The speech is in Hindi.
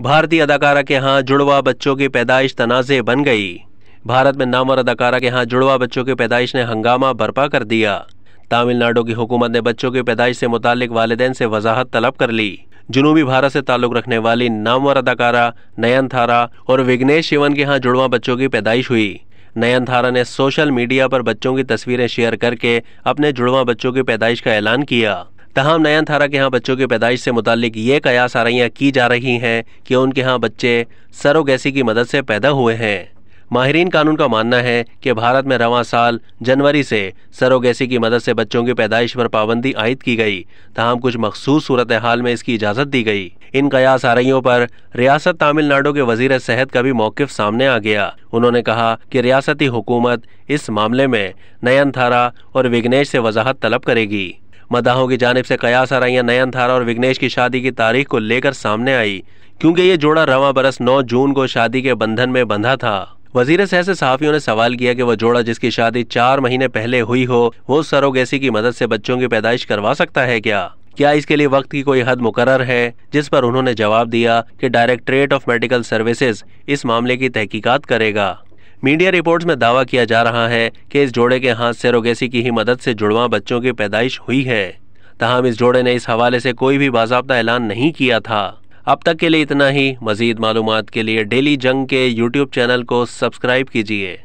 भारतीय अदाकारा के यहाँ जुड़वा बच्चों की पैदाइश तनाज़े बन गई भारत में नामवर अदाकारा के यहाँ जुड़वा बच्चों की पैदाइश ने हंगामा बर्पा कर दिया तमिलनाडु की हुकूमत ने बच्चों की पैदाइश से मुतालिक वालदेन से वजाहत तलब कर ली जुनूबी भारत से ताल्लुक़ रखने वाली नामवर अदाकारा नयन थारा और विघ्नेश शिवन के यहाँ जुड़वा बच्चों की पैदाइश हुई नयन थारा ने सोशल मीडिया पर बच्चों की तस्वीरें शेयर करके अपने जुड़वा बच्चों की पैदाइश का ऐलान किया तहम नयन थारा के यहाँ बच्चों की पैदाइश से मुतलिक ये कयास आरइयाँ की जा रही हैं कि उनके यहाँ बच्चे सरोगेसी की मदद से पैदा हुए हैं माहरीन कानून का मानना है कि भारत में रवा साल जनवरी से सरोगेसी की मदद से बच्चों की पैदाइश पर पाबंदी आयद की गई तहम कुछ मखसूस सूरत हाल में इसकी इजाज़त दी गई इन कयास आरइयों पर रियासत तमिलनाडु के वजीर सेहत का भी मौकफ सामने आ गया उन्होंने कहा कि रियासती हुकूमत इस मामले में नयन थारा और विघ्नेश से वजाहत तलब करेगी मदाहों की जानब से कयास आरैया नयन थारा और विघ्नेश की शादी की तारीख को लेकर सामने आई क्योंकि ये जोड़ा रवा बरस 9 जून को शादी के बंधन में बंधा था वजीर सह से सहाफियों ने सवाल किया कि वह जोड़ा जिसकी शादी चार महीने पहले हुई हो वो सरोगेसी की मदद से बच्चों की पैदाइश करवा सकता है क्या क्या इसके लिए वक्त की कोई हद मुकर है जिस पर उन्होंने जवाब दिया कि डायरेक्टरेट ऑफ मेडिकल सर्विसेज इस मामले की तहकीकात करेगा मीडिया रिपोर्ट्स में दावा किया जा रहा है कि इस जोड़े के हाथ सेरोगेसी की ही मदद से जुड़वा बच्चों की पैदाइश हुई है तहम इस जोड़े ने इस हवाले से कोई भी बाजाबा ऐलान नहीं किया था अब तक के लिए इतना ही मजीद मालूम के लिए डेली जंग के यूट्यूब चैनल को सब्सक्राइब कीजिए